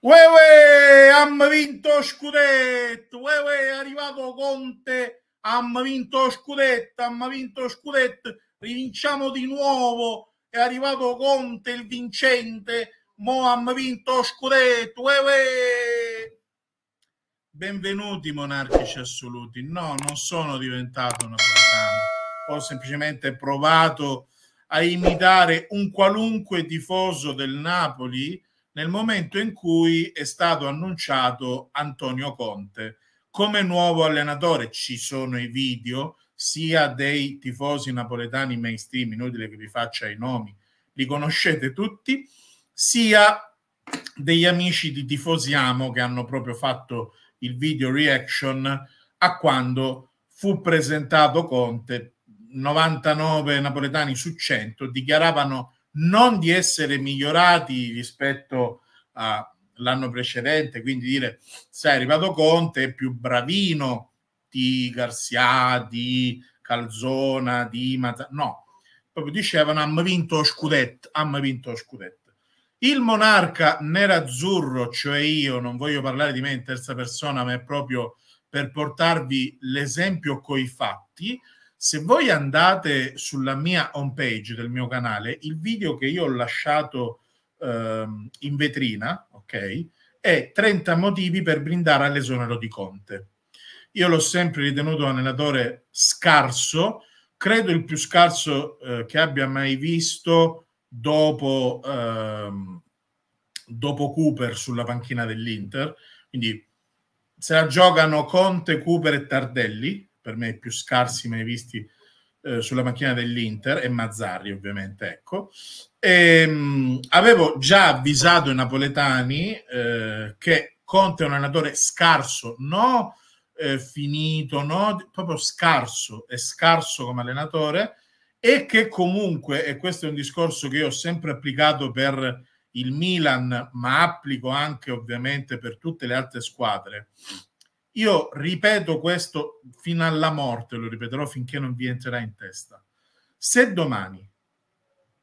Uè, uè, hanno vinto scudetto, uè, uè, è arrivato Conte, hanno vinto scudetto, hanno vinto scudetto, rivinciamo di nuovo, è arrivato Conte il vincente, mo hanno vinto scudetto, uè, uè. Benvenuti monarchici assoluti, no, non sono diventato napoletano, ho semplicemente provato a imitare un qualunque tifoso del Napoli, nel momento in cui è stato annunciato Antonio Conte come nuovo allenatore. Ci sono i video sia dei tifosi napoletani mainstream, inutile che vi faccia i nomi, li conoscete tutti, sia degli amici di Tifosiamo che hanno proprio fatto il video reaction a quando fu presentato Conte. 99 napoletani su 100 dichiaravano non di essere migliorati rispetto all'anno precedente, quindi dire, sai, arrivato Conte, è più bravino di Garcia, di Calzona, di Mazza... No, proprio dicevano, hanno vinto Scudetto, hanno vinto Scudetto. Il monarca nerazzurro, cioè io, non voglio parlare di me in terza persona, ma è proprio per portarvi l'esempio coi fatti, se voi andate sulla mia home page del mio canale, il video che io ho lasciato ehm, in vetrina, ok, è 30 motivi per brindare all'esonero di Conte. Io l'ho sempre ritenuto un allenatore scarso, credo il più scarso eh, che abbia mai visto dopo, ehm, dopo Cooper sulla panchina dell'Inter. Quindi se la giocano Conte, Cooper e Tardelli, per me i più scarsi mai visti eh, sulla macchina dell'Inter e Mazzarri ovviamente, ecco. E, ehm, mh, avevo già avvisato i napoletani eh, che Conte è un allenatore scarso, no eh, finito, no proprio scarso, è scarso come allenatore e che comunque, e questo è un discorso che io ho sempre applicato per il Milan, ma applico anche ovviamente per tutte le altre squadre, io ripeto questo fino alla morte, lo ripeterò finché non vi entrerà in testa. Se domani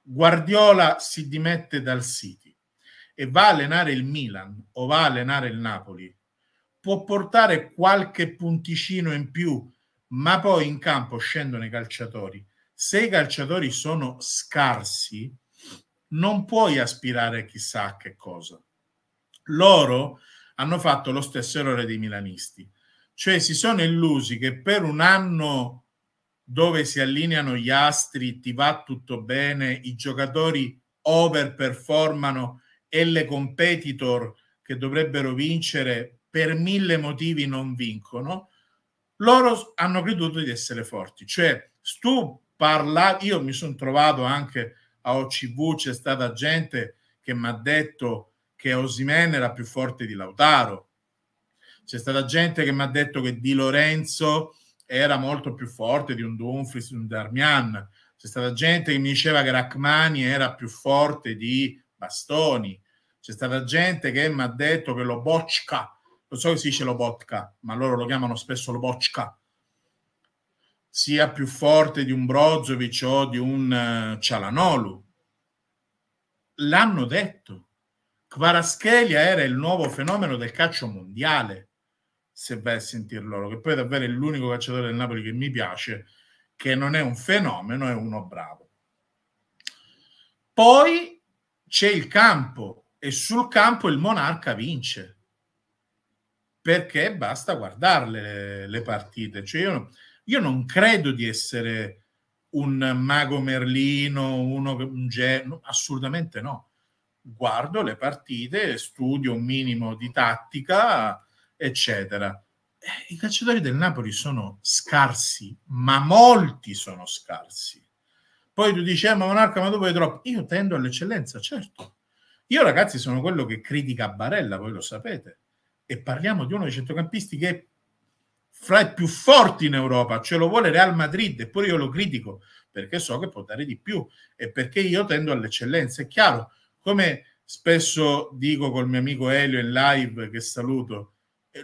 Guardiola si dimette dal City e va a allenare il Milan o va a allenare il Napoli, può portare qualche punticino in più, ma poi in campo scendono i calciatori. Se i calciatori sono scarsi, non puoi aspirare a chissà che cosa. Loro hanno fatto lo stesso errore dei milanisti. Cioè si sono illusi che per un anno dove si allineano gli astri, ti va tutto bene, i giocatori overperformano e le competitor che dovrebbero vincere per mille motivi non vincono, loro hanno creduto di essere forti. Cioè, tu parla, io mi sono trovato anche a OCV, c'è stata gente che mi ha detto che Osimen era più forte di Lautaro. C'è stata gente che mi ha detto che Di Lorenzo era molto più forte di un Dumfries, di un Darmian. C'è stata gente che mi diceva che Rachmani era più forte di Bastoni. C'è stata gente che mi ha detto che Lobocca, non so che si dice Lobotka, ma loro lo chiamano spesso Lobocca, sia più forte di un Brozovic o di un eh, Cialanolu. L'hanno detto Kvaraschelia era il nuovo fenomeno del calcio mondiale, se vai a sentir loro, che poi è davvero l'unico calciatore del Napoli che mi piace, che non è un fenomeno, è uno bravo. Poi c'è il campo e sul campo il Monarca vince, perché basta guardarle le, le partite. Cioè io, io, non credo di essere un mago merlino, uno, un genio, assolutamente no guardo le partite, studio un minimo di tattica, eccetera. Eh, I calciatori del Napoli sono scarsi, ma molti sono scarsi. Poi tu dici, eh, ma Monarca, ma tu vuoi troppo? Io tendo all'eccellenza, certo. Io ragazzi sono quello che critica Barella, voi lo sapete. E parliamo di uno dei centrocampisti che è fra i più forti in Europa, ce lo vuole Real Madrid, eppure io lo critico perché so che può dare di più e perché io tendo all'eccellenza, è chiaro come spesso dico col mio amico Elio in live, che saluto,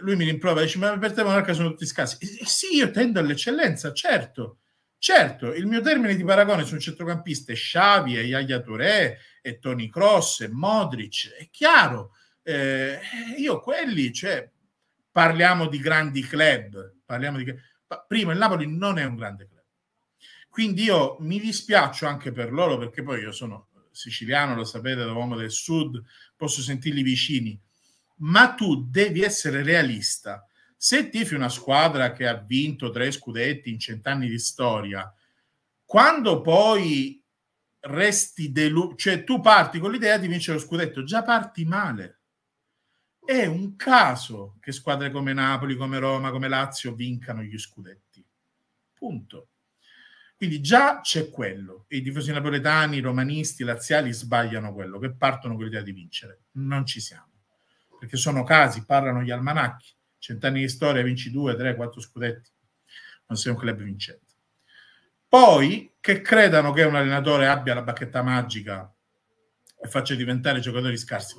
lui mi rimprova e dice, ma per te Monarca sono tutti scarsi. E sì, io tendo all'eccellenza, certo. Certo, il mio termine di paragone su un centrocampista è Xavi, e Yaya Touré, e Tony Cross, e Modric, è chiaro. Eh, io quelli, cioè, parliamo di grandi club, parliamo di... Prima il Napoli non è un grande club. Quindi io mi dispiaccio anche per loro perché poi io sono siciliano, lo sapete, da uomo del sud, posso sentirli vicini, ma tu devi essere realista. Se tifi una squadra che ha vinto tre scudetti in cent'anni di storia, quando poi resti deluso, cioè tu parti con l'idea di vincere lo scudetto, già parti male. È un caso che squadre come Napoli, come Roma, come Lazio vincano gli scudetti. Punto. Quindi già c'è quello. I tifosi napoletani, romanisti, laziali sbagliano quello, che partono con l'idea di vincere. Non ci siamo. Perché sono casi, parlano gli almanacchi. Cent'anni di storia, vinci due, tre, quattro scudetti. Non sei un club vincente. Poi, che credano che un allenatore abbia la bacchetta magica e faccia diventare giocatori scarsi.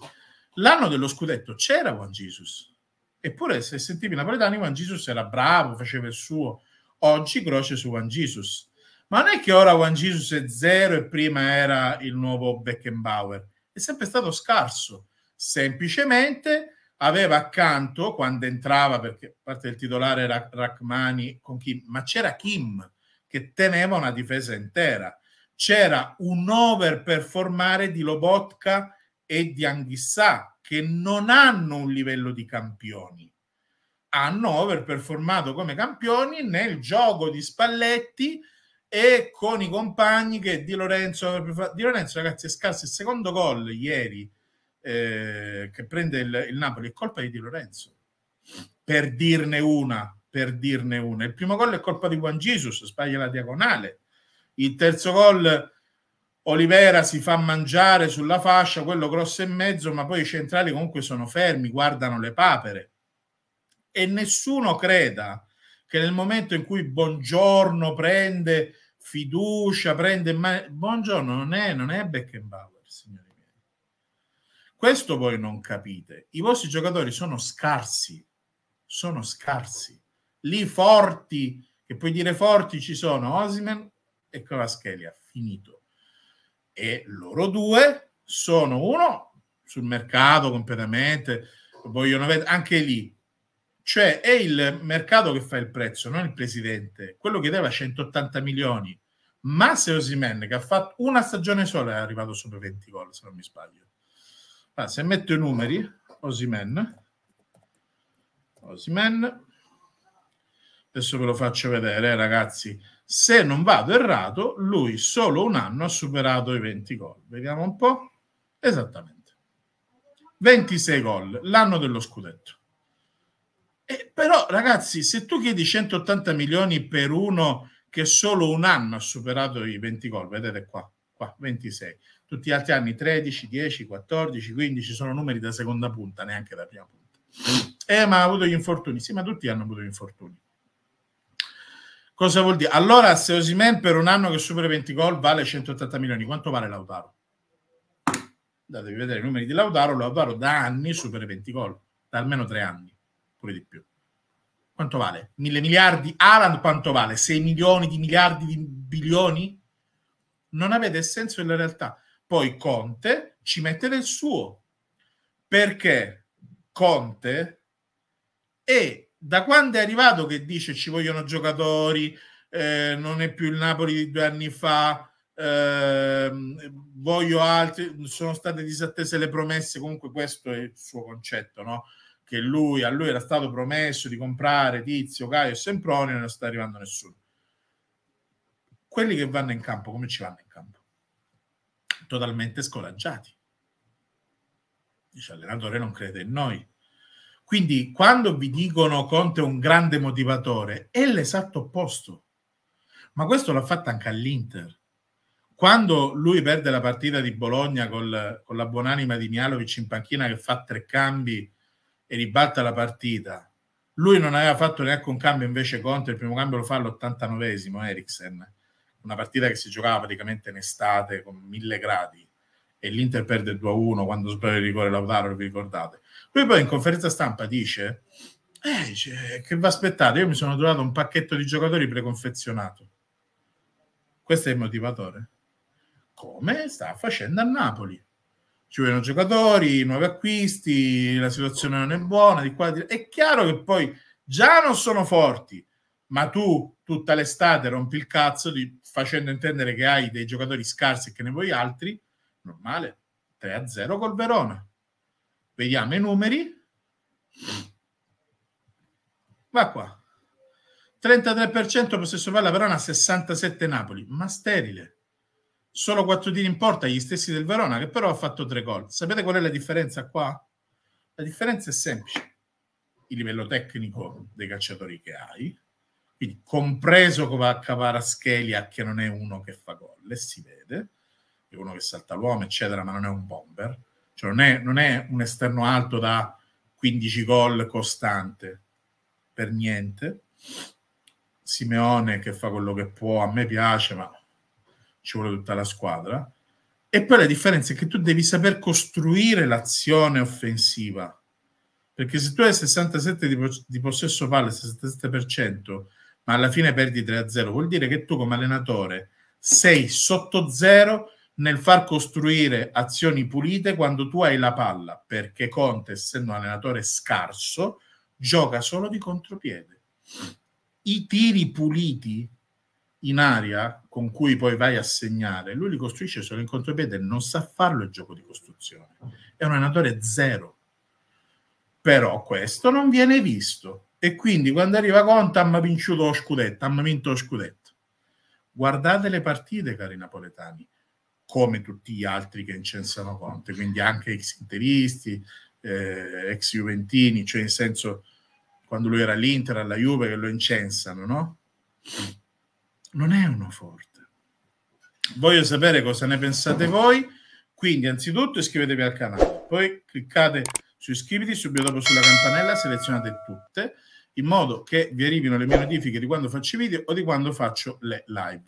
L'anno dello scudetto c'era Juan Jesus. Eppure, se sentivi i napoletani, Juan Jesus era bravo, faceva il suo. Oggi croce su Juan Jesus ma non è che ora Juan Jesus è zero e prima era il nuovo Beckenbauer. È sempre stato scarso. Semplicemente aveva accanto, quando entrava, perché parte il titolare era Rachmani con Kim, ma c'era Kim che teneva una difesa intera. C'era un over performare di Lobotka e di Anghissà, che non hanno un livello di campioni hanno overperformato come campioni nel gioco di Spalletti e con i compagni che Di Lorenzo, di Lorenzo ragazzi è scarso il secondo gol ieri eh, che prende il, il Napoli è colpa di Di Lorenzo per dirne una per dirne una il primo gol è colpa di Juan Jesus sbaglia la diagonale il terzo gol Olivera si fa mangiare sulla fascia quello grosso e mezzo ma poi i centrali comunque sono fermi guardano le papere e nessuno creda che nel momento in cui Buongiorno prende fiducia, prende... Ma... Buongiorno, non è, non è Beckenbauer, signori miei. Questo voi non capite. I vostri giocatori sono scarsi, sono scarsi. Lì forti, che puoi dire forti, ci sono Osimen e Cavaschelia, finito. E loro due sono uno sul mercato completamente, vogliono vedere anche lì cioè è il mercato che fa il prezzo, non il presidente. Quello chiedeva 180 milioni, ma se Osimen che ha fatto una stagione sola è arrivato sopra 20 gol, se non mi sbaglio. Ah, se metto i numeri, Osimen, Osimen, adesso ve lo faccio vedere, eh, ragazzi. Se non vado errato, lui solo un anno ha superato i 20 gol. Vediamo un po'. Esattamente. 26 gol, l'anno dello scudetto. Eh, però ragazzi, se tu chiedi 180 milioni per uno che solo un anno ha superato i 20 gol, vedete qua, qua 26, tutti gli altri anni 13, 10, 14, 15 sono numeri da seconda punta, neanche da prima punta. Eh, ma ha avuto gli infortuni, sì, ma tutti hanno avuto gli infortuni. Cosa vuol dire? Allora, se Osimen per un anno che supera 20 gol vale 180 milioni, quanto vale Lautaro? Andatevi vedere i numeri di Lautaro, Lautaro da anni supera 20 gol, da almeno tre anni pure di più. Quanto vale? Mille miliardi? Alan quanto vale? 6 milioni di miliardi di bilioni? Non avete senso della realtà. Poi Conte ci mette del suo, perché Conte è da quando è arrivato che dice ci vogliono giocatori, eh, non è più il Napoli di due anni fa, eh, voglio altri, sono state disattese le promesse, comunque questo è il suo concetto, no? che lui, a lui era stato promesso di comprare Tizio, Caio e Sempronio, non sta arrivando nessuno. Quelli che vanno in campo, come ci vanno in campo? Totalmente scoraggiati. Dice allenatore non crede in noi. Quindi quando vi dicono Conte è un grande motivatore, è l'esatto opposto. Ma questo l'ha fatto anche all'Inter. Quando lui perde la partita di Bologna col, con la buonanima di Mialovic in panchina che fa tre cambi, e ribatta la partita. Lui non aveva fatto neanche un cambio, invece contro, il primo cambio lo fa all'89esimo eh, Eriksen, una partita che si giocava praticamente in estate con mille gradi e l'Inter perde 2-1 quando sbaglia il rigore Lautaro, vi ricordate. Lui poi in conferenza stampa dice, eh, dice che vi aspettate, io mi sono trovato un pacchetto di giocatori preconfezionato. Questo è il motivatore. Come sta facendo a Napoli ci vogliono giocatori, nuovi acquisti, la situazione non è buona, di qua, di... è chiaro che poi già non sono forti, ma tu tutta l'estate rompi il cazzo di, facendo intendere che hai dei giocatori scarsi e che ne vuoi altri, normale, 3-0 col Verona. Vediamo i numeri. Va qua. 33% possesso palla Verona, 67 Napoli, ma sterile solo 4 tiri in porta, gli stessi del Verona, che però ha fatto 3 gol. Sapete qual è la differenza qua? La differenza è semplice. Il livello tecnico dei calciatori che hai, quindi compreso come Cavaraschelia, che non è uno che fa gol, e si vede, è uno che salta l'uomo, eccetera, ma non è un bomber, cioè non è, non è un esterno alto da 15 gol costante, per niente. Simeone che fa quello che può, a me piace, ma ci vuole tutta la squadra. E poi la differenza è che tu devi saper costruire l'azione offensiva. Perché se tu hai 67 di, di possesso palle, 67%, ma alla fine perdi 3-0, vuol dire che tu come allenatore sei sotto zero nel far costruire azioni pulite quando tu hai la palla, perché Conte, essendo un allenatore scarso, gioca solo di contropiede. I tiri puliti in aria con cui poi vai a segnare, lui li costruisce solo in contropiede, non sa farlo il gioco di costruzione. È un allenatore zero. Però questo non viene visto. E quindi quando arriva Conte, ha vinto lo scudetto, ha vinto lo scudetto. Guardate le partite, cari napoletani, come tutti gli altri che incensano Conte, quindi anche ex interisti, eh, ex juventini, cioè in senso quando lui era all'Inter, alla Juve, che lo incensano, no? non è uno forte. Voglio sapere cosa ne pensate voi, quindi anzitutto iscrivetevi al canale, poi cliccate su iscriviti, subito dopo sulla campanella selezionate tutte, in modo che vi arrivino le mie notifiche di quando faccio i video o di quando faccio le live.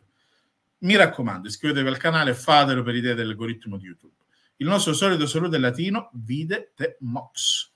Mi raccomando, iscrivetevi al canale fatelo per idea dell'algoritmo di YouTube. Il nostro solito saluto è latino, vide te mox.